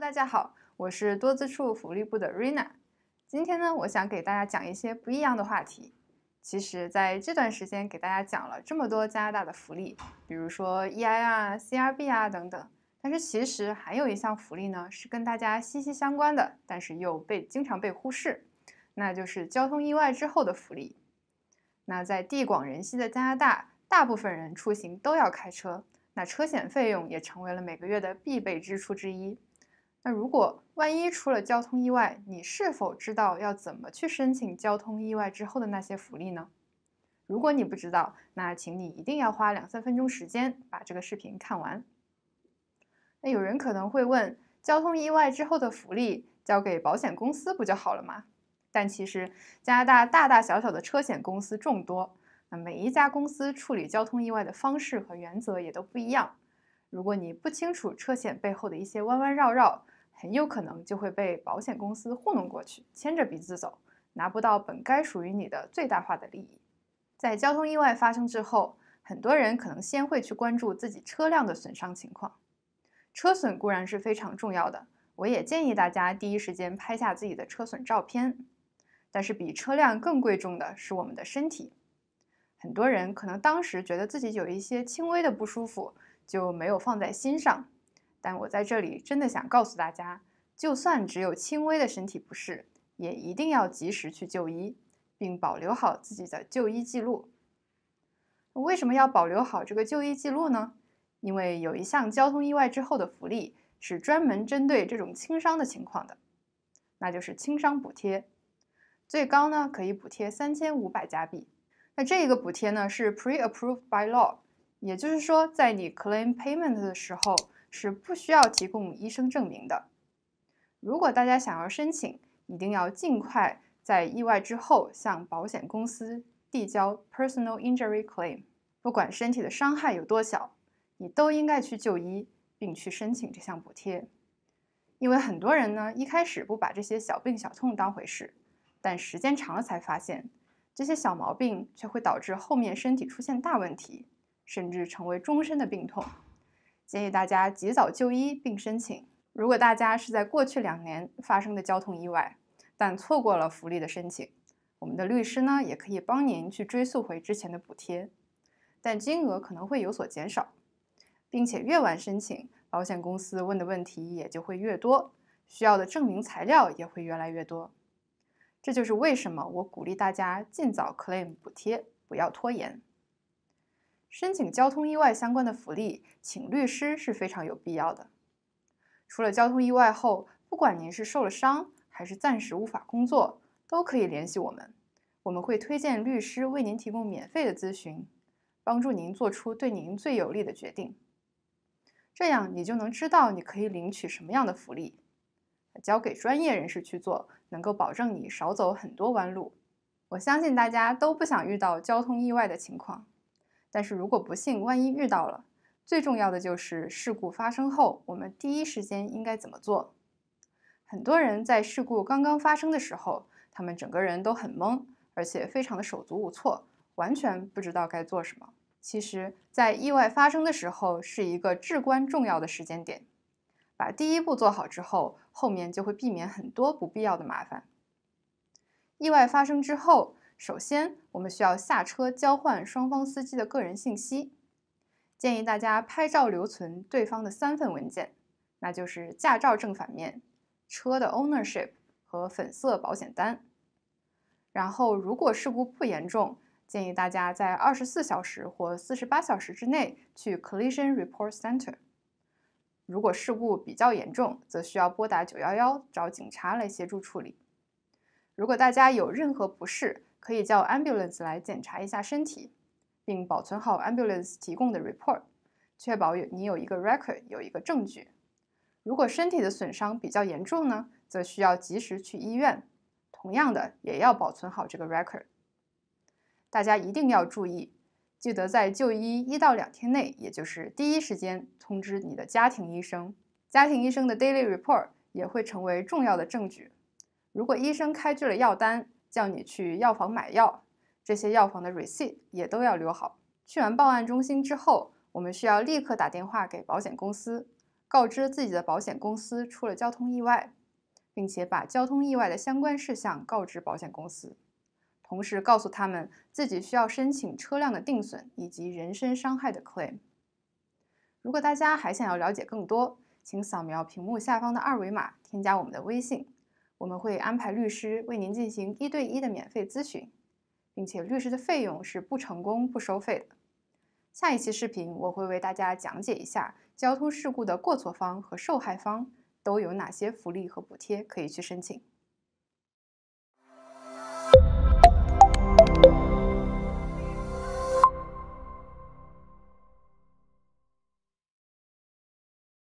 大家好，我是多资处福利部的 Rina。今天呢，我想给大家讲一些不一样的话题。其实，在这段时间给大家讲了这么多加拿大的福利，比如说 EIR、CRB 啊等等。但是其实还有一项福利呢，是跟大家息息相关的，但是又被经常被忽视，那就是交通意外之后的福利。那在地广人稀的加拿大，大部分人出行都要开车，那车险费用也成为了每个月的必备支出之一。那如果万一出了交通意外，你是否知道要怎么去申请交通意外之后的那些福利呢？如果你不知道，那请你一定要花两三分钟时间把这个视频看完。那有人可能会问，交通意外之后的福利交给保险公司不就好了吗？但其实加拿大大大小小的车险公司众多，那每一家公司处理交通意外的方式和原则也都不一样。如果你不清楚车险背后的一些弯弯绕绕，很有可能就会被保险公司糊弄过去，牵着鼻子走，拿不到本该属于你的最大化的利益。在交通意外发生之后，很多人可能先会去关注自己车辆的损伤情况，车损固然是非常重要的，我也建议大家第一时间拍下自己的车损照片。但是比车辆更贵重的是我们的身体，很多人可能当时觉得自己有一些轻微的不舒服，就没有放在心上。但我在这里真的想告诉大家，就算只有轻微的身体不适，也一定要及时去就医，并保留好自己的就医记录。为什么要保留好这个就医记录呢？因为有一项交通意外之后的福利是专门针对这种轻伤的情况的，那就是轻伤补贴，最高呢可以补贴三千五百加币。那这个补贴呢是 pre-approved by law，也就是说在你 claim payment 的时候。是不需要提供医生证明的。如果大家想要申请，一定要尽快在意外之后向保险公司递交 personal injury claim。不管身体的伤害有多小，你都应该去就医并去申请这项补贴。因为很多人呢一开始不把这些小病小痛当回事，但时间长了才发现，这些小毛病却会导致后面身体出现大问题，甚至成为终身的病痛。建议大家及早就医并申请。如果大家是在过去两年发生的交通意外，但错过了福利的申请，我们的律师呢也可以帮您去追溯回之前的补贴，但金额可能会有所减少，并且越晚申请，保险公司问的问题也就会越多，需要的证明材料也会越来越多。这就是为什么我鼓励大家尽早 claim 补贴，不要拖延。申请交通意外相关的福利，请律师是非常有必要的。除了交通意外后，不管您是受了伤还是暂时无法工作，都可以联系我们，我们会推荐律师为您提供免费的咨询，帮助您做出对您最有利的决定。这样你就能知道你可以领取什么样的福利。交给专业人士去做，能够保证你少走很多弯路。我相信大家都不想遇到交通意外的情况。但是如果不幸万一遇到了，最重要的就是事故发生后，我们第一时间应该怎么做？很多人在事故刚刚发生的时候，他们整个人都很懵，而且非常的手足无措，完全不知道该做什么。其实，在意外发生的时候，是一个至关重要的时间点，把第一步做好之后，后面就会避免很多不必要的麻烦。意外发生之后。首先，我们需要下车交换双方司机的个人信息。建议大家拍照留存对方的三份文件，那就是驾照正反面、车的 ownership 和粉色保险单。然后，如果事故不严重，建议大家在二十四小时或四十八小时之内去 Collision Report Center。如果事故比较严重，则需要拨打九幺幺找警察来协助处理。如果大家有任何不适，可以叫 ambulance 来检查一下身体，并保存好 ambulance 提供的 report，确保有你有一个 record 有一个证据。如果身体的损伤比较严重呢，则需要及时去医院，同样的也要保存好这个 record。大家一定要注意，记得在就医一到两天内，也就是第一时间通知你的家庭医生，家庭医生的 daily report 也会成为重要的证据。如果医生开具了药单。叫你去药房买药，这些药房的 receipt 也都要留好。去完报案中心之后，我们需要立刻打电话给保险公司，告知自己的保险公司出了交通意外，并且把交通意外的相关事项告知保险公司，同时告诉他们自己需要申请车辆的定损以及人身伤害的 claim。如果大家还想要了解更多，请扫描屏幕下方的二维码，添加我们的微信。我们会安排律师为您进行一对一的免费咨询，并且律师的费用是不成功不收费的。下一期视频我会为大家讲解一下交通事故的过错方和受害方都有哪些福利和补贴可以去申请。